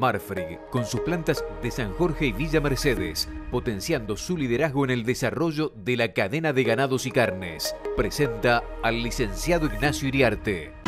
Marfrig, con sus plantas de San Jorge y Villa Mercedes, potenciando su liderazgo en el desarrollo de la cadena de ganados y carnes. Presenta al licenciado Ignacio Iriarte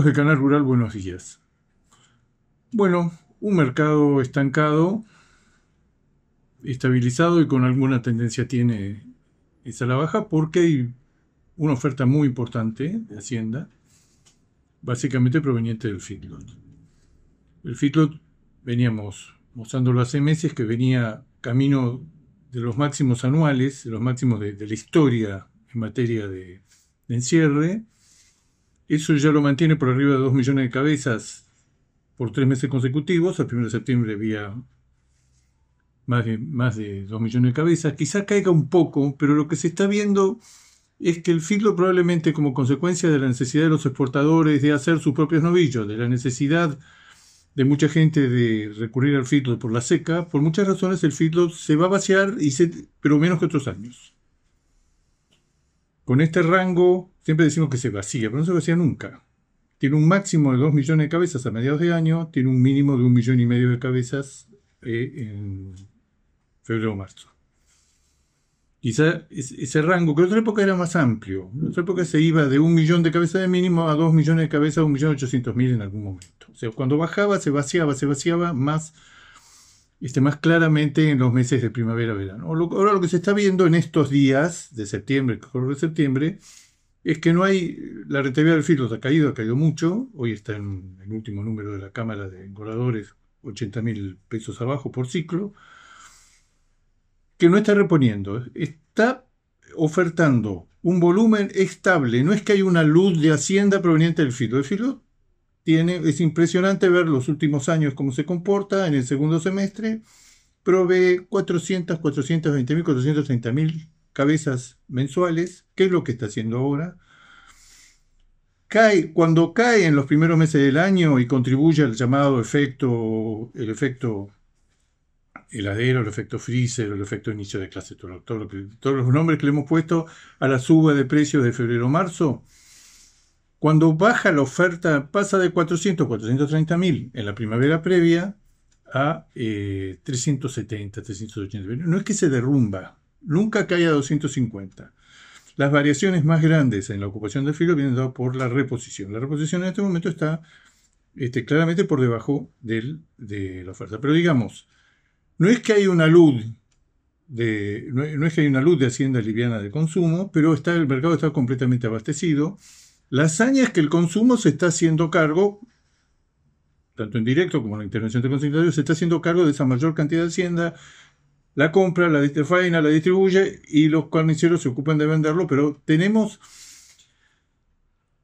de Canal Rural, buenos días. Bueno, un mercado estancado, estabilizado y con alguna tendencia tiene esa la baja porque hay una oferta muy importante de Hacienda, básicamente proveniente del Fitlot. El Fitlot, veníamos mostrándolo hace meses que venía camino de los máximos anuales, de los máximos de, la historia en materia de encierre, eso ya lo mantiene por arriba de 2 millones de cabezas por tres meses consecutivos. El 1 de septiembre había más de, más de 2 millones de cabezas. Quizá caiga un poco, pero lo que se está viendo es que el filo probablemente como consecuencia de la necesidad de los exportadores de hacer sus propios novillos, de la necesidad de mucha gente de recurrir al feedlot por la seca, por muchas razones el feedlot se va a vaciar, y se, pero menos que otros años. Con este rango siempre decimos que se vacía, pero no se vacía nunca. Tiene un máximo de 2 millones de cabezas a mediados de año, tiene un mínimo de 1 millón y medio de cabezas eh, en febrero o marzo. Quizá ese rango, que en otra época era más amplio. En otra época se iba de un millón de cabezas de mínimo a dos millones de cabezas, un millón ochocientos mil en algún momento. O sea, cuando bajaba, se vaciaba, se vaciaba, más este, más claramente en los meses de primavera-verano. Ahora lo que se está viendo en estos días de septiembre, septiembre, es que no hay, la rentabilidad del filo ha caído, ha caído mucho, hoy está en el último número de la Cámara de engoradores 80 mil pesos abajo por ciclo, que no está reponiendo, está ofertando un volumen estable, no es que haya una luz de hacienda proveniente del filo, el filo es impresionante ver los últimos años cómo se comporta. En el segundo semestre provee 400, 420.000, mil, cabezas mensuales, que es lo que está haciendo ahora. Cae, cuando cae en los primeros meses del año y contribuye al llamado efecto, el efecto heladero, el efecto freezer, el efecto inicio de clase, todos los nombres que le hemos puesto a la suba de precios de febrero-marzo, cuando baja la oferta, pasa de 400, 430 mil en la primavera previa a 370, eh, 380 No es que se derrumba, nunca cae a 250. Las variaciones más grandes en la ocupación del filo vienen dadas por la reposición. La reposición en este momento está este, claramente por debajo de la oferta. Pero digamos, no es que hay una luz de, no, es que hay una luz de hacienda liviana de consumo, pero está, el mercado está completamente abastecido la hazaña es que el consumo se está haciendo cargo, tanto en directo como en la intervención de consumidores, se está haciendo cargo de esa mayor cantidad de hacienda, la compra, la faena, la distribuye y los carniceros se ocupan de venderlo, pero tenemos...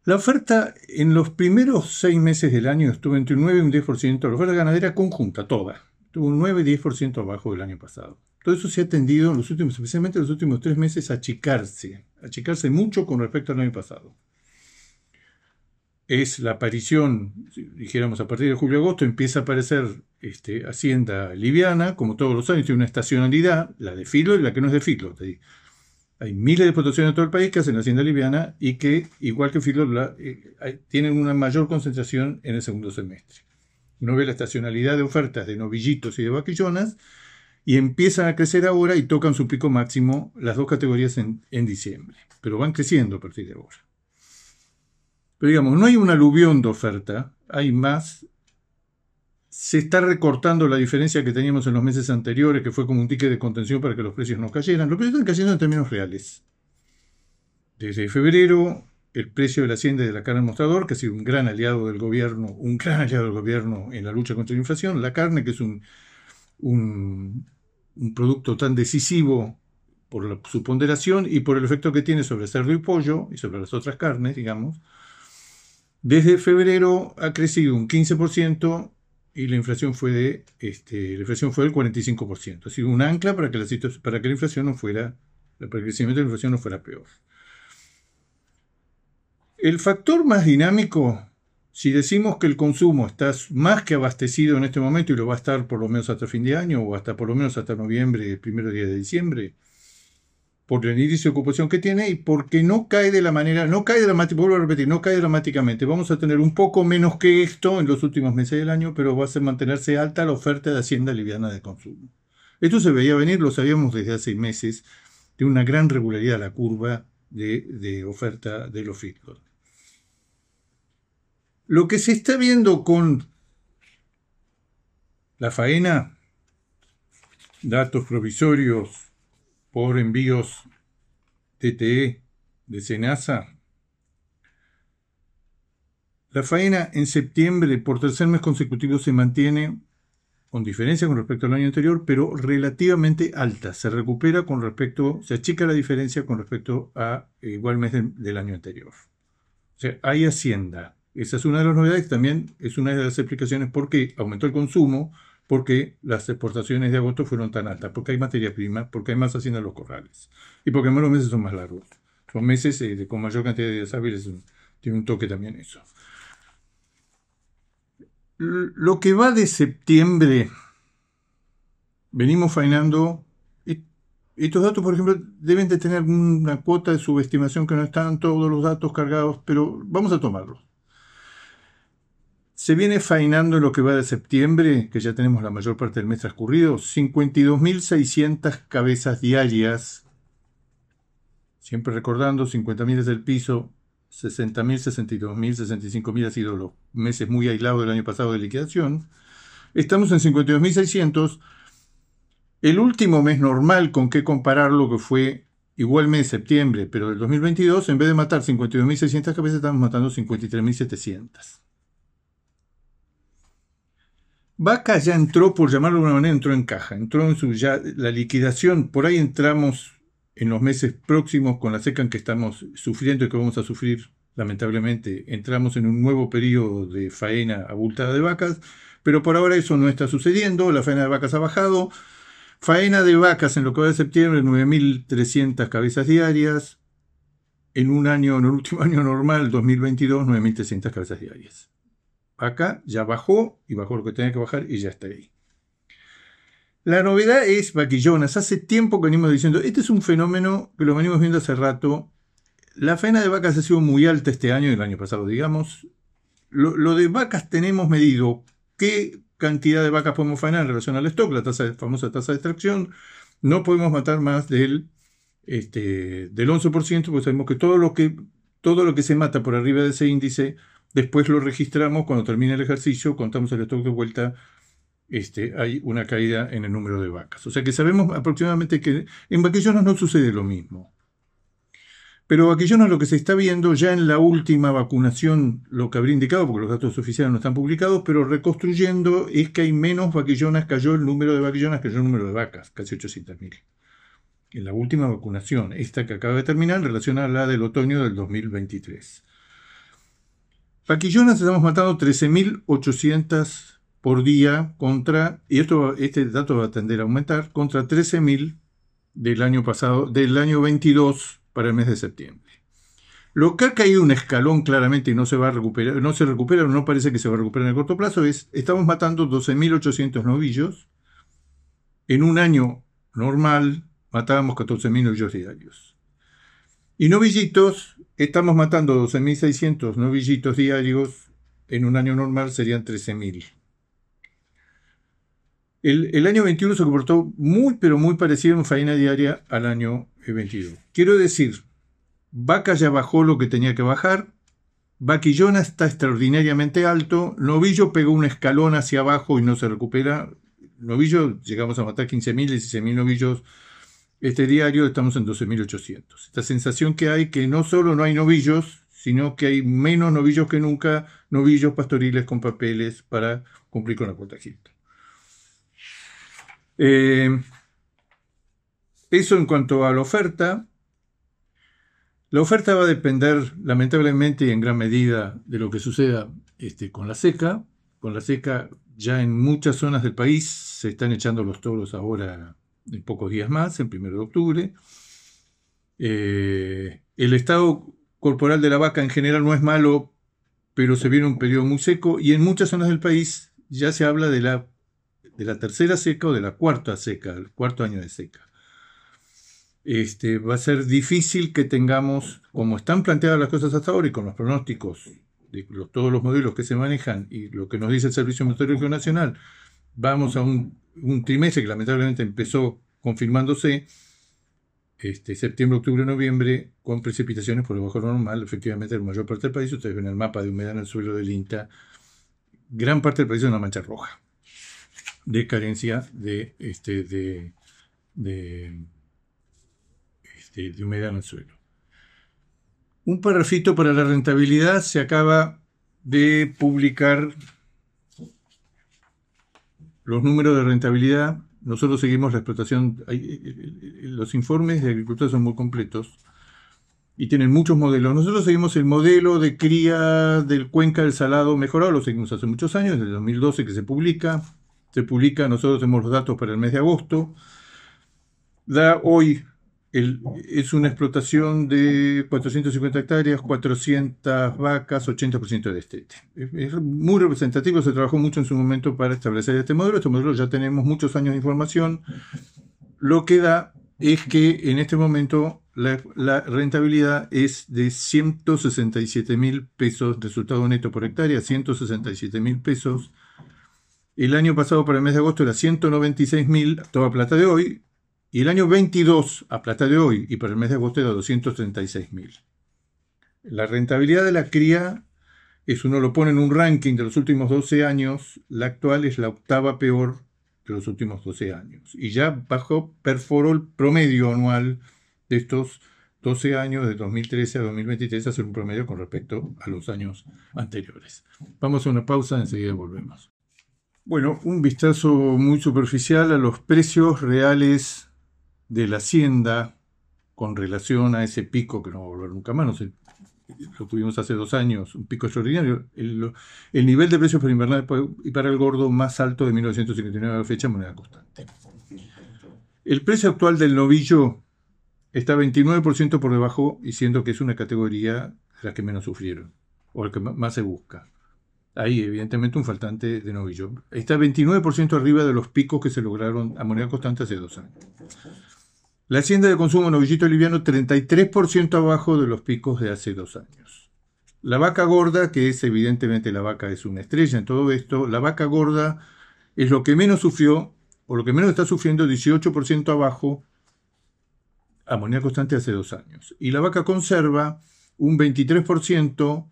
La oferta en los primeros seis meses del año estuvo entre un 9 y un 10%, la oferta ganadera conjunta, toda, estuvo un 9 y 10% abajo del año pasado. Todo eso se ha tendido en los últimos, especialmente en los últimos tres meses, a achicarse, a achicarse mucho con respecto al año pasado es la aparición, dijéramos a partir de julio-agosto, empieza a aparecer este, Hacienda liviana, como todos los años, tiene una estacionalidad, la de filo y la que no es de filo. Hay, miles de explotaciones en todo el país que hacen Hacienda liviana y que, igual que filo, eh, tienen una mayor concentración en el segundo semestre. Uno ve la estacionalidad de ofertas de novillitos y de vaquillonas y empiezan a crecer ahora y tocan su pico máximo las dos categorías en diciembre, pero van creciendo a partir de ahora. Pero digamos, no hay un aluvión de oferta, hay más. Se está recortando la diferencia que teníamos en los meses anteriores, que fue como un ticket de contención para que los precios no cayeran. Los precios están cayendo en términos reales. Desde febrero, el precio de la hacienda de la carne al mostrador, que ha sido un gran aliado del gobierno, un gran aliado del gobierno en la lucha contra la inflación. La carne, que es un, un, producto tan decisivo por su ponderación y por el efecto que tiene sobre cerdo y pollo y sobre las otras carnes, digamos, desde febrero ha crecido un 15% y la inflación fue de este, fue del 45%, ha sido un ancla para que la para que la inflación no fuera el crecimiento de la inflación no fuera peor. El factor más dinámico, si decimos que el consumo está más que abastecido en este momento y lo va a estar por lo menos hasta fin de año o hasta por lo menos hasta noviembre, el primero día de diciembre, por el índice de ocupación que tiene y porque no cae de la manera, no cae dramáticamente, vuelvo a repetir, no cae dramáticamente. Vamos a tener un poco menos que esto en los últimos meses del año, pero va a ser mantenerse alta la oferta de Hacienda Liviana de Consumo. Esto se veía venir, lo sabíamos desde hace seis meses, de una gran regularidad la curva de, de oferta de los fiscos. Lo que se está viendo con la faena, datos provisorios, por envíos TTE de Senasa. La faena en septiembre por tercer mes consecutivo se mantiene con diferencia con respecto al año anterior, pero relativamente alta. Se recupera con respecto, se achica la diferencia con respecto a eh, igual mes del, año anterior. O sea, hay hacienda. Esa es una de las novedades, también es una de las explicaciones por qué aumentó el consumo, porque las exportaciones de agosto fueron tan altas, porque hay materia prima, porque hay más hacienda los corrales y porque además los meses son más largos. Son meses eh, con mayor cantidad de días tiene un toque también eso. Lo que va de septiembre, venimos faenando. Estos datos, por ejemplo, deben de tener una cuota de subestimación que no están todos los datos cargados, pero vamos a tomarlos se viene faenando lo que va de septiembre, que ya tenemos la mayor parte del mes transcurrido, 52.600 cabezas diarias. Siempre recordando, 50.000 es el piso, 60.000, 62.000, 65.000 ha sido los meses muy aislados del año pasado de liquidación. Estamos en 52.600. El último mes normal con que compararlo lo que fue igual mes, septiembre, pero del 2022, en vez de matar 52.600 cabezas, estamos matando 53.700. Vacas ya entró, por llamarlo de una manera, entró en caja, entró en su ya la liquidación. Por ahí entramos en los meses próximos con la seca en que estamos sufriendo y que vamos a sufrir, lamentablemente. Entramos en un nuevo periodo de faena abultada de vacas, pero por ahora eso no está sucediendo. La faena de vacas ha bajado. Faena de vacas en lo que va de septiembre, 9.300 cabezas diarias. En un año, en el último año normal, 2022, 9.300 cabezas diarias acá ya bajó y bajó lo que tenía que bajar y ya está ahí. La novedad es vaquillonas. Hace tiempo que venimos diciendo, este es un fenómeno que lo venimos viendo hace rato. La faena de vacas ha sido muy alta este año y el año pasado, digamos. Lo, de vacas tenemos medido qué cantidad de vacas podemos faenar en relación al stock, la famosa tasa de extracción. No podemos matar más del, este, del 11%, porque sabemos que todo lo que todo lo que se mata por arriba de ese índice Después lo registramos, cuando termina el ejercicio, contamos el stock de vuelta, este, hay una caída en el número de vacas. O sea que sabemos aproximadamente que en vaquillonas no sucede lo mismo. Pero vaquillonas lo que se está viendo ya en la última vacunación, lo que habría indicado, porque los datos oficiales no están publicados, pero reconstruyendo es que hay menos vaquillonas, cayó el número de vaquillonas, cayó el número de vacas, casi 800.000. En la última vacunación, esta que acaba de terminar, en a la del otoño del 2023. Paquillonas estamos matando 13.800 por día contra, y esto, este dato va a tender a aumentar, contra 13.000 del año pasado, del año 22 para el mes de septiembre. Lo que ha caído un escalón claramente y no se va a recuperar, no se recupera, no parece que se va a recuperar en el corto plazo, es estamos matando 12.800 novillos. En un año normal matábamos 14.000 novillos diarios. Y novillitos, Estamos matando 12.600 novillitos diarios, en un año normal serían 13.000. El, el, año 21 se comportó muy, pero muy parecido en faena diaria al año 22. Quiero decir, Vaca ya bajó lo que tenía que bajar, Vaquillona está extraordinariamente alto, Novillo pegó un escalón hacia abajo y no se recupera. Novillo, llegamos a matar 15.000, 16.000 novillos este diario estamos en 12.800. Esta sensación que hay que no solo no hay novillos, sino que hay menos novillos que nunca, novillos pastoriles con papeles para cumplir con la cuota eh, eso en cuanto a la oferta. La oferta va a depender, lamentablemente y en gran medida, de lo que suceda este, con la seca. Con la seca, ya en muchas zonas del país se están echando los toros ahora en pocos días más, el 1 de octubre. Eh, el estado corporal de la vaca en general no es malo, pero se viene un periodo muy seco y en muchas zonas del país ya se habla de la, de la tercera seca o de la cuarta seca, el cuarto año de seca. Este, va a ser difícil que tengamos, como están planteadas las cosas hasta ahora y con los pronósticos de todos los modelos que se manejan y lo que nos dice el Servicio Meteorológico Nacional, vamos a un un trimestre que lamentablemente empezó confirmándose, este, septiembre, octubre, noviembre, con precipitaciones por debajo de lo normal, efectivamente, en la mayor parte del país. Ustedes ven el mapa de humedad en el suelo del INTA. Gran parte del país es una mancha roja de carencia de, este, de, de, este, de humedad en el suelo. Un parrafito para la rentabilidad se acaba de publicar los números de rentabilidad, nosotros seguimos la explotación, eh, eh, eh, los informes de agricultura son muy completos y tienen muchos modelos. Nosotros seguimos el modelo de cría del cuenca del salado mejorado, lo seguimos hace muchos años, desde el 2012 que se publica. Se publica, nosotros tenemos los datos para el mes de agosto. Da hoy es una explotación de 450 hectáreas, 400 vacas, 80% de estete. Es, muy representativo, se trabajó mucho en su momento para establecer este modelo. Este modelo ya tenemos muchos años de información. Lo que da es que en este momento la, la rentabilidad es de 167 mil pesos, resultado neto por hectárea, 167 mil pesos. El año pasado, para el mes de agosto, era 196 mil, toda plata de hoy, y el año 22, a plata de hoy y para el mes de agosto, era 236.000. La rentabilidad de la cría, es uno lo pone en un ranking de los últimos 12 años, la actual es la octava peor de los últimos 12 años. Y ya bajó, perforó el promedio anual de estos 12 años, de 2013 a 2023, hacer un promedio con respecto a los años anteriores. Vamos a una pausa, enseguida volvemos. Bueno, un vistazo muy superficial a los precios reales de la hacienda con relación a ese pico que no va a volver nunca más, no sé, lo tuvimos hace dos años, un pico extraordinario, el, nivel de precios para invernal y para el gordo más alto de 1959 a la fecha, moneda constante. El precio actual del novillo está 29% por debajo y siendo que es una categoría de las que menos sufrieron, o la que más se busca. Ahí evidentemente un faltante de novillo. Está 29% arriba de los picos que se lograron a moneda constante hace dos años. La hacienda de consumo novillito liviano 33% abajo de los picos de hace dos años. La vaca gorda, que es evidentemente la vaca es una estrella en todo esto, la vaca gorda es lo que menos sufrió, o lo que menos está sufriendo, 18% abajo a moneda constante hace dos años. Y la vaca conserva un 23%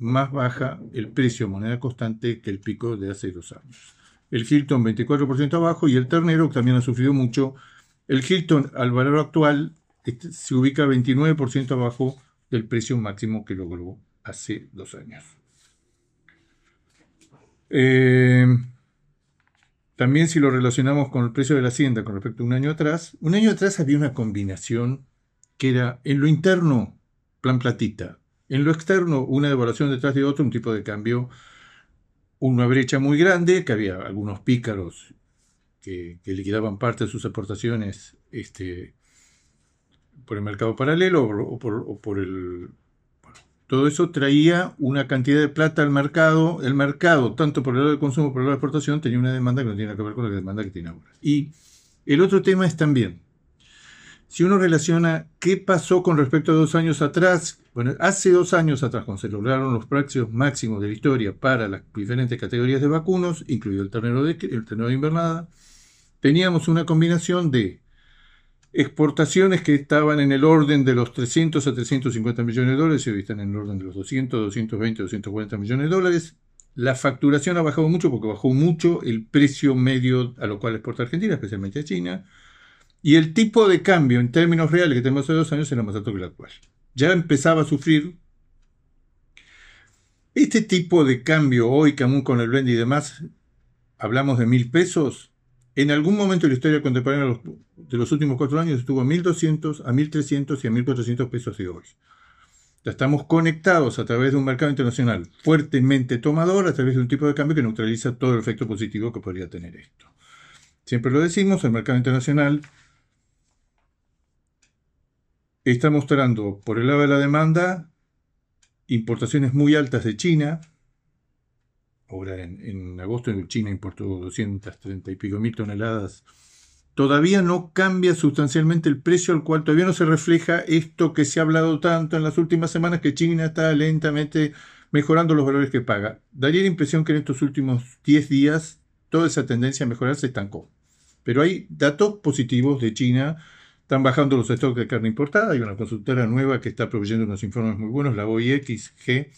más baja el precio a moneda constante que el pico de hace dos años. El Hilton 24% abajo y el ternero, que también ha sufrido mucho, el Hilton al valor actual este, se ubica 29% abajo del precio máximo que logró hace dos años. Eh, también si lo relacionamos con el precio de la hacienda con respecto a un año atrás, un año atrás había una combinación que era en lo interno, plan platita, en lo externo, una devaluación detrás de otro, un tipo de cambio, una brecha muy grande, que había algunos pícaros que, que liquidaban parte de sus aportaciones este, por el mercado paralelo o por, por el... todo eso traía una cantidad de plata al mercado. El mercado, tanto por el lado del consumo como por el lado de exportación, tenía una demanda que no tiene que ver con la demanda que tiene ahora. Y el otro tema es también, si uno relaciona qué pasó con respecto a dos años atrás, bueno, hace dos años atrás, cuando se lograron los precios máximos de la historia para las diferentes categorías de vacunos, incluido el ternero de, el ternero de invernada, teníamos una combinación de exportaciones que estaban en el orden de los 300 a 350 millones de dólares y hoy están en el orden de los 200, 220, 240 millones de dólares. La facturación ha bajado mucho porque bajó mucho el precio medio a lo cual exporta Argentina, especialmente a China. Y el tipo de cambio en términos reales que tenemos hace dos años era más alto que el actual. Ya empezaba a sufrir. Este tipo de cambio hoy, que con el blend y demás, hablamos de mil pesos, en algún momento de la historia contemporánea de los últimos cuatro años estuvo a 1.200, a 1.300 y a 1.400 pesos de hoy. Ya estamos conectados a través de un mercado internacional fuertemente tomador, a través de un tipo de cambio que neutraliza todo el efecto positivo que podría tener esto. Siempre lo decimos, el mercado internacional está mostrando por el lado de la demanda importaciones muy altas de China, ahora en, agosto China importó 230 y pico mil toneladas, todavía no cambia sustancialmente el precio al cual todavía no se refleja esto que se ha hablado tanto en las últimas semanas, que China está lentamente mejorando los valores que paga. Daría la impresión que en estos últimos 10 días toda esa tendencia a mejorar se estancó. Pero hay datos positivos de China. Están bajando los stocks de carne importada. Hay una consultora nueva que está proveyendo unos informes muy buenos, la OIXG,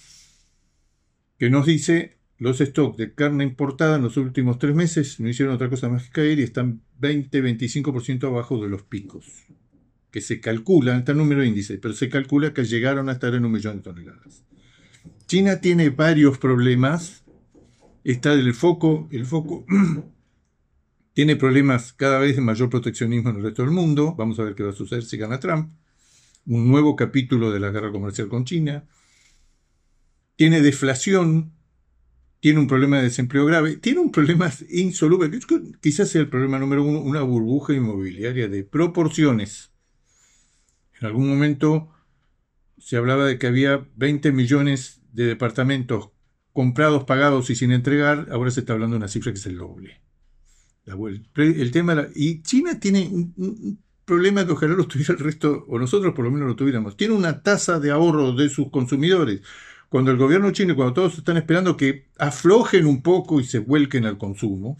que nos dice los stocks de carne importada en los últimos tres meses no hicieron otra cosa más que caer y están 20-25% abajo de los picos. Que se calculan, está el número de índices, pero se calcula que llegaron a estar en un millón de toneladas. China tiene varios problemas. Está el foco, el foco tiene problemas cada vez de mayor proteccionismo en el resto del mundo. Vamos a ver qué va a suceder si gana Trump. Un nuevo capítulo de la guerra comercial con China. Tiene deflación, tiene un problema de desempleo grave, tiene un problema insoluble, quizás sea el problema número uno, una burbuja inmobiliaria de proporciones. En algún momento se hablaba de que había 20 millones de departamentos comprados, pagados y sin entregar, ahora se está hablando de una cifra que es el doble. El tema y China tiene un, problema que ojalá lo tuviera el resto, o nosotros por lo menos lo tuviéramos. Tiene una tasa de ahorro de sus consumidores cuando el gobierno chino y cuando todos están esperando que aflojen un poco y se vuelquen al consumo,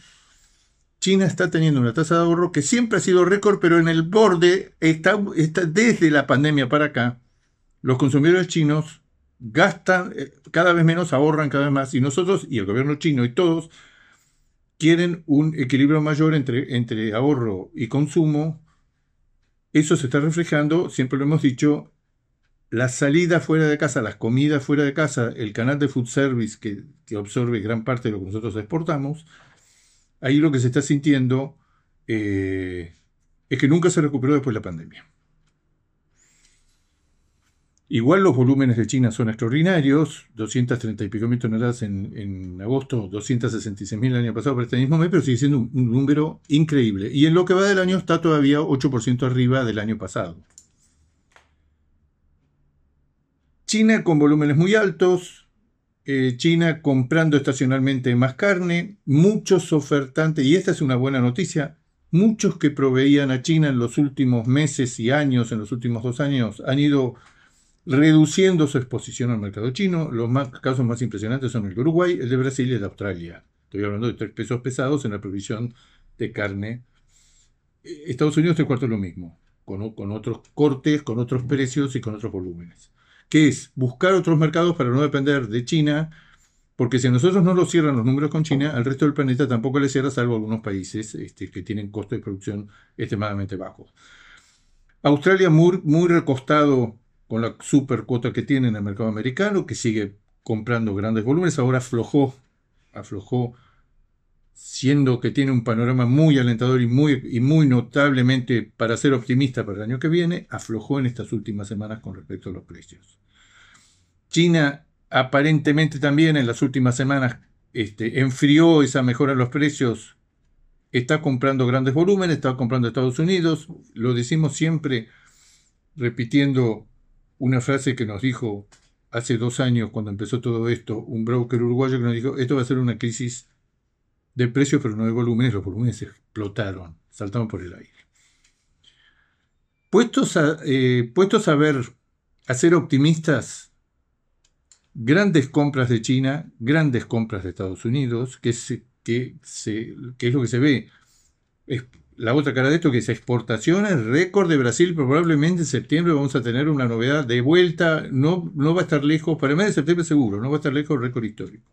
China está teniendo una tasa de ahorro que siempre ha sido récord, pero en el borde, está, desde la pandemia para acá, los consumidores chinos gastan eh, cada vez menos, ahorran cada vez más, y nosotros y el gobierno chino y todos quieren un equilibrio mayor entre, entre ahorro y consumo. Eso se está reflejando, siempre lo hemos dicho, las salidas fuera de casa, las comidas fuera de casa, el canal de food service que, absorbe gran parte de lo que nosotros exportamos, ahí lo que se está sintiendo eh, es que nunca se recuperó después de la pandemia. Igual los volúmenes de China son extraordinarios, 230 y pico mil toneladas en, en agosto, 266 mil el año pasado para este mismo mes, pero sigue siendo un número increíble. Y en lo que va del año está todavía 8% arriba del año pasado. China con volúmenes muy altos, eh, China comprando estacionalmente más carne, muchos ofertantes, y esta es una buena noticia, muchos que proveían a China en los últimos meses y años, en los últimos dos años, han ido reduciendo su exposición al mercado chino. Los casos más impresionantes son el de Uruguay, el de Brasil y el de Australia. Estoy hablando de tres pesos pesados en la provisión de carne. Eh, Estados Unidos tres cuartos lo mismo, con otros cortes, con otros precios y con otros volúmenes que es buscar otros mercados para no depender de China, porque si a nosotros no lo cierran los números con China, al resto del planeta tampoco le cierra, salvo algunos países este, que tienen costos de producción extremadamente bajos. Australia muy, recostado con la super cuota que tiene en el mercado americano, que sigue comprando grandes volúmenes, ahora aflojó, aflojó siendo que tiene un panorama muy alentador y muy, muy notablemente para ser optimista para el año que viene, aflojó en estas últimas semanas con respecto a los precios. China aparentemente también en las últimas semanas este, enfrió esa mejora en los precios, está comprando grandes volúmenes, está comprando Estados Unidos, lo decimos siempre repitiendo una frase que nos dijo hace dos años cuando empezó todo esto un broker uruguayo que nos dijo, esto va a ser una crisis de precios, pero no de volúmenes. Los volúmenes explotaron, saltaron por el aire. Puestos a, eh, puestos a ver, a ser optimistas, grandes compras de China, grandes compras de Estados Unidos, que, que, es lo que se ve. Es, la otra cara de esto que es exportaciones, récord de Brasil, probablemente en septiembre vamos a tener una novedad de vuelta, no, no va a estar lejos, para el mes de septiembre seguro, no va a estar lejos el récord histórico,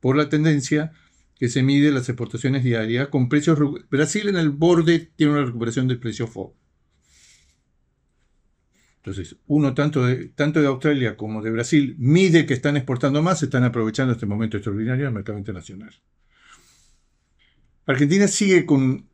por la tendencia que se mide las exportaciones diarias, con precios... Brasil en el borde tiene una recuperación del precio FOB. Entonces, uno tanto de, tanto de Australia como de Brasil mide que están exportando más, están aprovechando este momento extraordinario del mercado internacional. Argentina sigue con...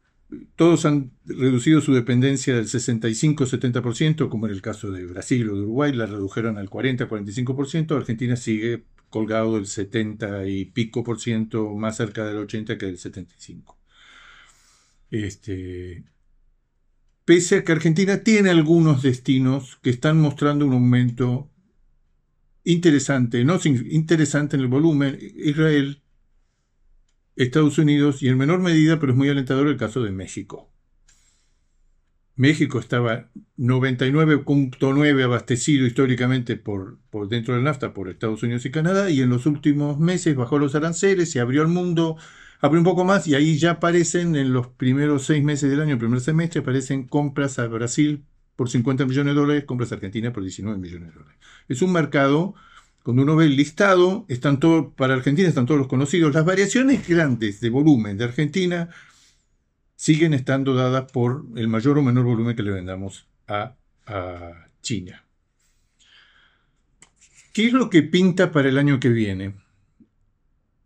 Todos han reducido su dependencia del 65-70%, como en el caso de Brasil o de Uruguay, la redujeron al 40-45%, Argentina sigue colgado del 70 y pico por ciento, más cerca del 80 que del 75. Este, pese a que Argentina tiene algunos destinos que están mostrando un aumento interesante, no interesante en el volumen, Israel, Estados Unidos y en menor medida, pero es muy alentador el caso de México. México estaba 99.9 abastecido históricamente por, por dentro del NAFTA por Estados Unidos y Canadá y en los últimos meses bajó los aranceles, se abrió al mundo, abrió un poco más y ahí ya aparecen en los primeros seis meses del año, el primer semestre, aparecen compras a Brasil por 50 millones de dólares, compras a Argentina por 19 millones de dólares. Es un mercado, cuando uno ve el listado, están todo, para Argentina están todos los conocidos, las variaciones grandes de volumen de Argentina siguen estando dadas por el mayor o menor volumen que le vendamos a, China. ¿Qué es lo que pinta para el año que viene?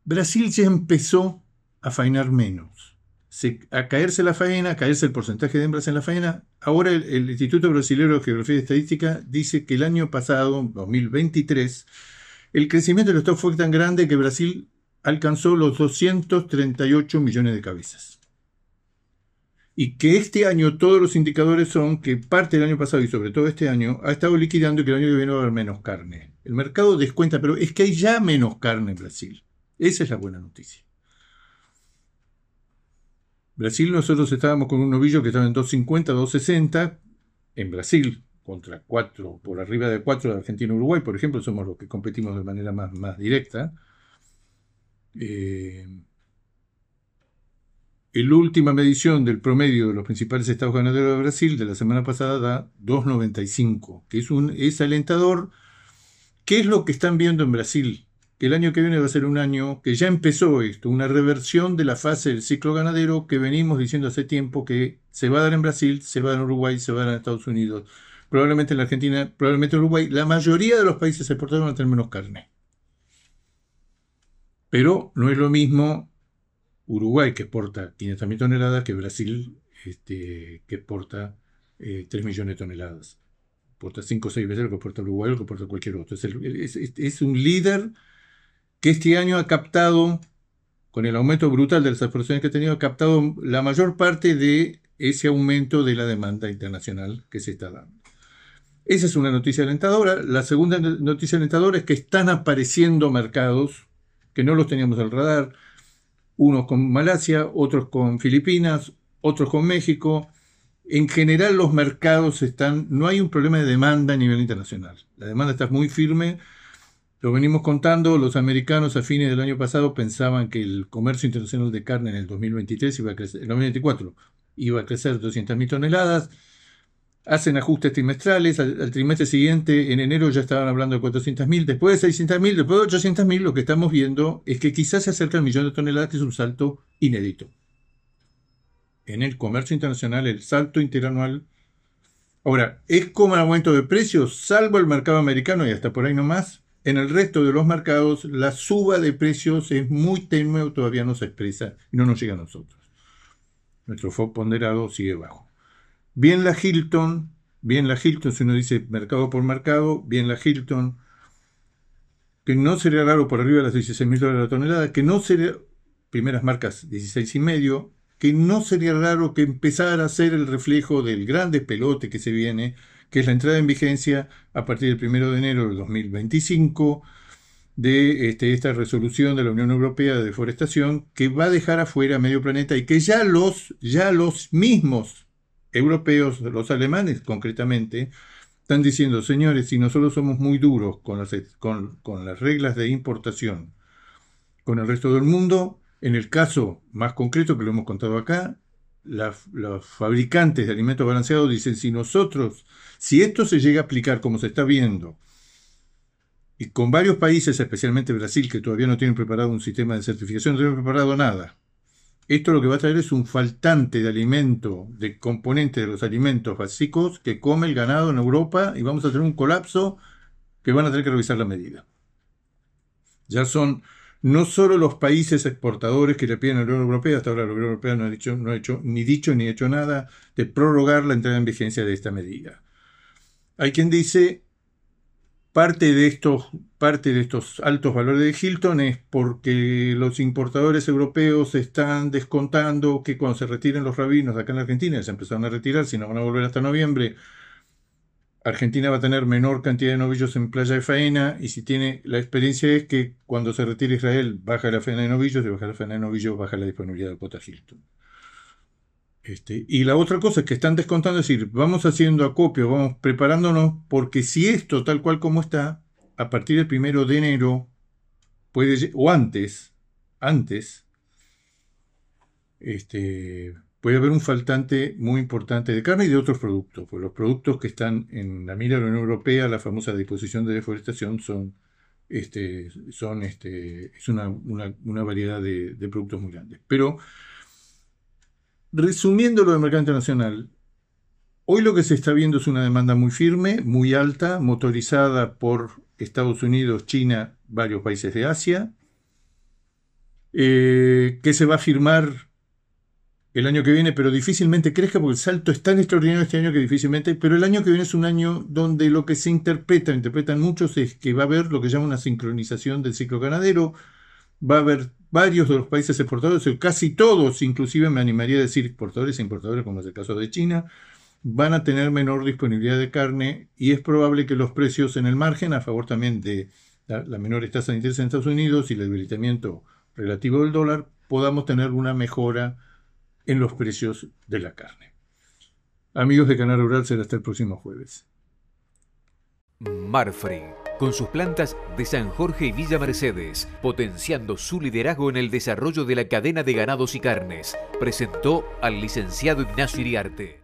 Brasil ya empezó a faenar menos. a caerse la faena, a caerse el porcentaje de hembras en la faena. Ahora el, Instituto Brasilero de Geografía y Estadística dice que el año pasado, 2023, el crecimiento del stock fue tan grande que Brasil alcanzó los 238 millones de cabezas y que este año todos los indicadores son que parte del año pasado y sobre todo este año ha estado liquidando y que el año que viene va a haber menos carne. El mercado descuenta, pero es que hay ya menos carne en Brasil. Esa es la buena noticia. Brasil nosotros estábamos con un novillo que estaba en 250, 260 en Brasil contra 4, por arriba de 4 de Argentina y Uruguay, por ejemplo, somos los que competimos de manera más, más directa. Eh, la última medición del promedio de los principales estados ganaderos de Brasil de la semana pasada da 2,95, que es, un, es alentador. ¿Qué es lo que están viendo en Brasil? Que el año que viene va a ser un año que ya empezó esto, una reversión de la fase del ciclo ganadero que venimos diciendo hace tiempo que se va a dar en Brasil, se va a dar en Uruguay, se va a dar en Estados Unidos, probablemente en la Argentina, probablemente en Uruguay. La mayoría de los países exportadores van a tener menos carne. Pero no es lo mismo Uruguay, que exporta 500.000 toneladas, que Brasil, este, que exporta 3 eh, millones de toneladas. Exporta 5 o 6 veces lo que exporta Uruguay o lo que exporta cualquier otro. Es, es, un líder que este año ha captado, con el aumento brutal de las exportaciones que ha tenido, ha captado la mayor parte de ese aumento de la demanda internacional que se está dando. Esa es una noticia alentadora. La segunda noticia alentadora es que están apareciendo mercados que no los teníamos al radar unos con Malasia, otros con Filipinas, otros con México. En general los mercados están, no hay un problema de demanda a nivel internacional. La demanda está muy firme. Lo venimos contando, los americanos a fines del año pasado pensaban que el comercio internacional de carne en el 2023 iba a crecer, el 2024 iba a crecer 200.000 toneladas, hacen ajustes trimestrales, al, trimestre siguiente, en enero ya estaban hablando de 400.000, después de 600.000, después de 800.000, lo que estamos viendo es que quizás se acerca el millón de toneladas, que es un salto inédito. En el comercio internacional, el salto interanual... Ahora, es como el aumento de precios, salvo el mercado americano y hasta por ahí nomás. En el resto de los mercados, la suba de precios es muy tenue, todavía no se expresa y no nos llega a nosotros. Nuestro FOP ponderado sigue bajo. Bien la Hilton, bien la Hilton, si uno dice mercado por mercado, bien la Hilton, que no sería raro por arriba de las 16.000 mil dólares la tonelada, que no sería, primeras marcas 16 y medio, que no sería raro que empezara a ser el reflejo del grande pelote que se viene, que es la entrada en vigencia a partir del 1 de enero del 2025 de este, esta resolución de la Unión Europea de deforestación que va a dejar afuera medio planeta y que ya los, ya los mismos europeos, los alemanes concretamente, están diciendo, señores, si nosotros somos muy duros con las, reglas de importación con el resto del mundo, en el caso más concreto que lo hemos contado acá, los fabricantes de alimentos balanceados dicen, si nosotros, si esto se llega a aplicar como se está viendo, y con varios países, especialmente Brasil, que todavía no tienen preparado un sistema de certificación, no tienen preparado nada, esto lo que va a traer es un faltante de alimento, de componentes de los alimentos básicos que come el ganado en Europa y vamos a tener un colapso que van a tener que revisar la medida. Ya son no solo los países exportadores que le piden a la Unión Europea, hasta ahora la Unión Europea no ha, dicho, no ha hecho ni dicho ni hecho nada de prorrogar la entrada en vigencia de esta medida. Hay quien dice Parte de, estos, parte de estos altos valores de Hilton es porque los importadores europeos están descontando que cuando se retiren los rabinos acá en Argentina, ya se empezaron a retirar, si no van a volver hasta noviembre, Argentina va a tener menor cantidad de novillos en playa de faena y si tiene la experiencia es que cuando se retire Israel baja la faena de novillos y baja la faena de novillos baja la disponibilidad de pota Hilton. Este, y la otra cosa es que están descontando, es decir, vamos haciendo acopio, vamos preparándonos, porque si esto, tal cual como está, a partir del primero de enero, puede, o antes, antes, este, puede haber un faltante muy importante de carne y de otros productos, pues los productos que están en la mira de la Unión Europea, la famosa disposición de deforestación, son, este, son, este, es una, variedad de, de productos muy grandes. Pero Resumiendo lo del mercado internacional, hoy lo que se está viendo es una demanda muy firme, muy alta, motorizada por Estados Unidos, China, varios países de Asia, eh, que se va a firmar el año que viene, pero difícilmente crezca porque el salto es tan extraordinario este año que difícilmente, pero el año que viene es un año donde lo que se interpreta, interpretan muchos, es que va a haber lo que llama una sincronización del ciclo ganadero, va a haber varios de los países exportadores, casi todos, inclusive me animaría a decir exportadores e importadores, como es el caso de China, van a tener menor disponibilidad de carne y es probable que los precios en el margen, a favor también de la, menor tasa de interés en Estados Unidos y el debilitamiento relativo del dólar, podamos tener una mejora en los precios de la carne. Amigos de Canal Rural, será hasta el próximo jueves con sus plantas de San Jorge y Villa Mercedes, potenciando su liderazgo en el desarrollo de la cadena de ganados y carnes, presentó al licenciado Ignacio Iriarte.